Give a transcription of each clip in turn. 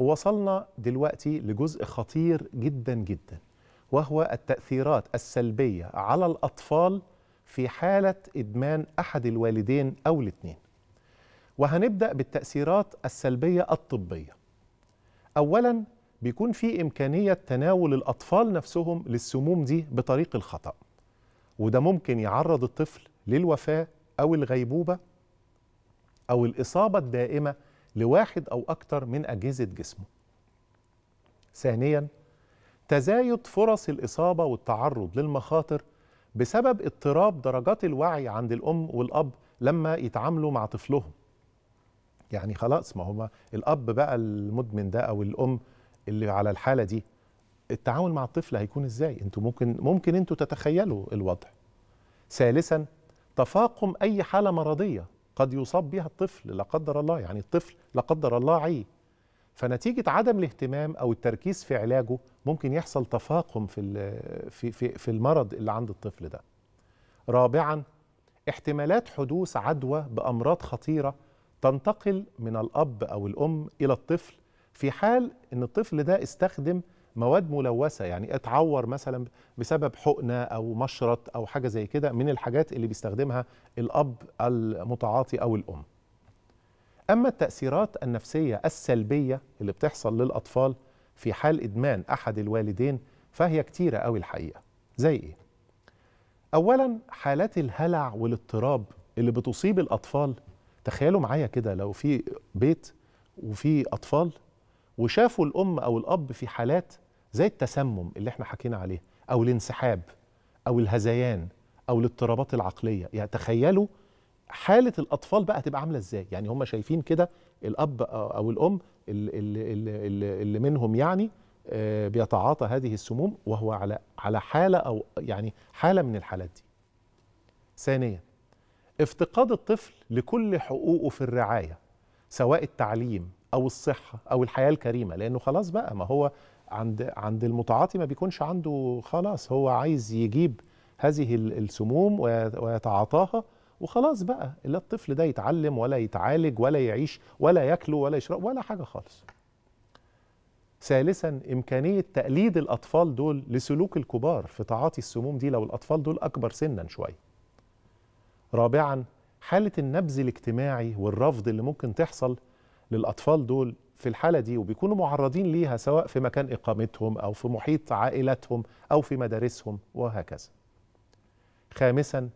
ووصلنا دلوقتي لجزء خطير جدا جدا وهو التأثيرات السلبية على الأطفال في حالة إدمان أحد الوالدين أو الاثنين وهنبدأ بالتأثيرات السلبية الطبية أولا بيكون في إمكانية تناول الأطفال نفسهم للسموم دي بطريق الخطأ وده ممكن يعرض الطفل للوفاة أو الغيبوبة أو الإصابة الدائمة لواحد أو أكثر من أجهزة جسمه. ثانياً تزايد فرص الإصابة والتعرض للمخاطر بسبب اضطراب درجات الوعي عند الأم والأب لما يتعاملوا مع طفلهم. يعني خلاص ما هما الأب بقى المدمن ده أو الأم اللي على الحالة دي التعامل مع الطفل هيكون إزاي؟ أنتوا ممكن ممكن أنتوا تتخيلوا الوضع. ثالثاً تفاقم أي حالة مرضية قد يصاب بها الطفل لا قدر الله يعني الطفل لا قدر الله عي فنتيجة عدم الاهتمام أو التركيز في علاجه ممكن يحصل تفاقم في, في, في, في المرض اللي عند الطفل ده رابعا احتمالات حدوث عدوى بأمراض خطيرة تنتقل من الأب أو الأم إلى الطفل في حال أن الطفل ده استخدم مواد ملوثه يعني اتعور مثلا بسبب حقنه او مشرط او حاجه زي كده من الحاجات اللي بيستخدمها الاب المتعاطي او الام اما التاثيرات النفسيه السلبيه اللي بتحصل للاطفال في حال ادمان احد الوالدين فهي كتيره قوي الحقيقه زي ايه اولا حالات الهلع والاضطراب اللي بتصيب الاطفال تخيلوا معايا كده لو في بيت وفي اطفال وشافوا الام او الاب في حالات زي التسمم اللي احنا حكينا عليه او الانسحاب او الهذيان او الاضطرابات العقليه يعني تخيلوا حاله الاطفال بقى هتبقى عامله ازاي يعني هم شايفين كده الاب او الام اللي, اللي, اللي منهم يعني آه، بيتعاطى هذه السموم وهو على على حاله او يعني حاله من الحالات دي ثانيا افتقاد الطفل لكل حقوقه في الرعايه سواء التعليم او الصحه او الحياه الكريمه لانه خلاص بقى ما هو عند عند المتعاطي ما بيكونش عنده خلاص هو عايز يجيب هذه السموم ويتعاطاها وخلاص بقى لا الطفل ده يتعلم ولا يتعالج ولا يعيش ولا ياكله ولا يشرب ولا حاجه خالص ثالثا امكانيه تقليد الاطفال دول لسلوك الكبار في تعاطي السموم دي لو الاطفال دول اكبر سنا شويه رابعا حاله النبذ الاجتماعي والرفض اللي ممكن تحصل للأطفال دول في الحالة دي وبيكونوا معرضين ليها سواء في مكان إقامتهم أو في محيط عائلتهم أو في مدارسهم وهكذا خامسا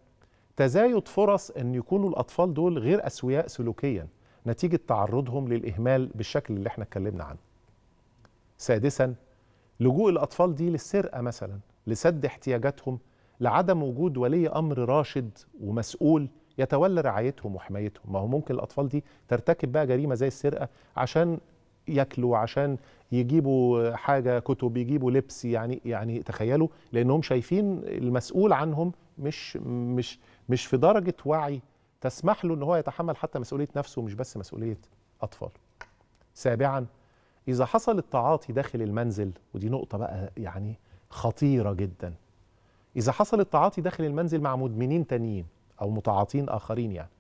تزايد فرص أن يكونوا الأطفال دول غير أسوياء سلوكيا نتيجة تعرضهم للإهمال بالشكل اللي احنا اتكلمنا عنه سادسا لجوء الأطفال دي للسرقة مثلا لسد احتياجاتهم لعدم وجود ولي أمر راشد ومسؤول يتولى رعايتهم وحمايتهم ما هو ممكن الأطفال دي ترتكب بقى جريمة زي السرقة عشان ياكلوا عشان يجيبوا حاجه كتب يجيبوا لبس يعني يعني تخيلوا لانهم شايفين المسؤول عنهم مش مش مش في درجه وعي تسمح له ان هو يتحمل حتى مسؤوليه نفسه مش بس مسؤوليه اطفال. سابعا اذا حصل التعاطي داخل المنزل ودي نقطه بقى يعني خطيره جدا. اذا حصل التعاطي داخل المنزل مع مدمنين تانيين او متعاطين اخرين يعني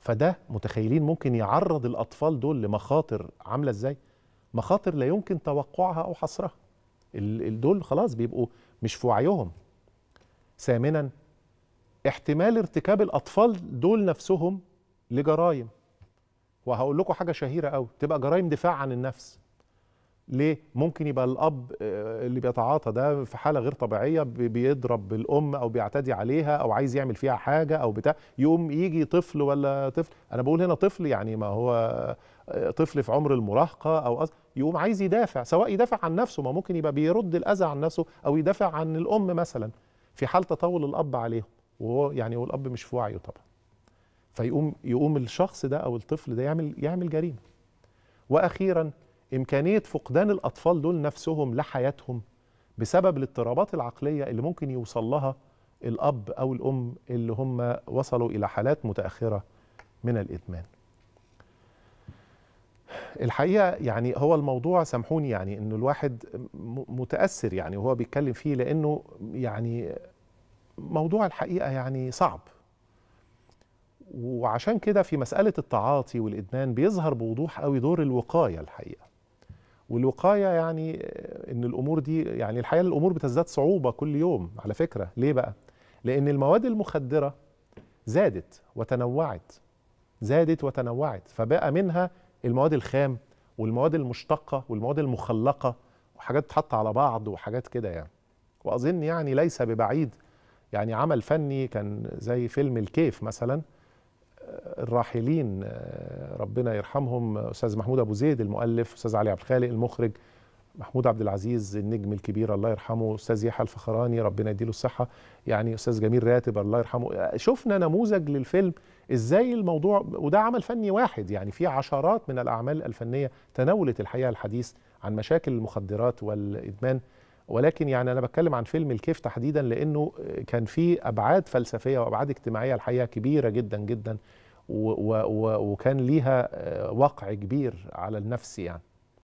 فده متخيلين ممكن يعرض الاطفال دول لمخاطر عامله ازاي مخاطر لا يمكن توقعها او حصرها دول خلاص بيبقوا مش في وعيهم ثامنا احتمال ارتكاب الاطفال دول نفسهم لجرائم وهقول لكم حاجه شهيره قوي تبقى جرائم دفاع عن النفس ليه ممكن يبقى الاب آه، اللي بيتعاطى ده في حاله غير طبيعيه بيضرب الام او بيعتدي عليها او عايز يعمل فيها حاجه او بتاع يقوم يجي طفل ولا طفل انا بقول هنا طفل يعني ما هو آه، طفل في عمر المراهقه او أز... يقوم عايز يدافع سواء يدافع عن نفسه ما ممكن يبقى بيرد الاذى عن نفسه او يدافع عن الام مثلا في حال تطاول الاب عليهم وهو يعني والأب مش في وعيه طبعا فيقوم يقوم الشخص ده او الطفل ده يعمل يعمل جريمه واخيرا امكانيه فقدان الاطفال دول نفسهم لحياتهم بسبب الاضطرابات العقليه اللي ممكن يوصل لها الاب او الام اللي هم وصلوا الى حالات متاخره من الادمان الحقيقه يعني هو الموضوع سامحوني يعني انه الواحد متاثر يعني وهو بيتكلم فيه لانه يعني موضوع الحقيقه يعني صعب وعشان كده في مساله التعاطي والادمان بيظهر بوضوح قوي دور الوقايه الحقيقه والوقايه يعني ان الامور دي يعني الحقيقه الامور بتزداد صعوبه كل يوم على فكره ليه بقى؟ لان المواد المخدره زادت وتنوعت زادت وتنوعت فبقى منها المواد الخام والمواد المشتقه والمواد المخلقه وحاجات تتحط على بعض وحاجات كده يعني واظن يعني ليس ببعيد يعني عمل فني كان زي فيلم الكيف مثلا آه، الراحلين آه، ربنا يرحمهم استاذ محمود ابو زيد المؤلف استاذ علي عبد الخالق المخرج محمود عبد العزيز النجم الكبير الله يرحمه استاذ يحيى الفخراني ربنا يديله الصحه يعني استاذ جميل راتب الله يرحمه شفنا نموذج للفيلم ازاي الموضوع وده عمل فني واحد يعني في عشرات من الاعمال الفنيه تناولت الحقيقه الحديث عن مشاكل المخدرات والادمان ولكن يعني انا بتكلم عن فيلم الكيف تحديدا لانه كان فيه ابعاد فلسفيه وابعاد اجتماعيه الحقيقه كبيره جدا جدا وكان ليها آه، وقع كبير على النفس يعني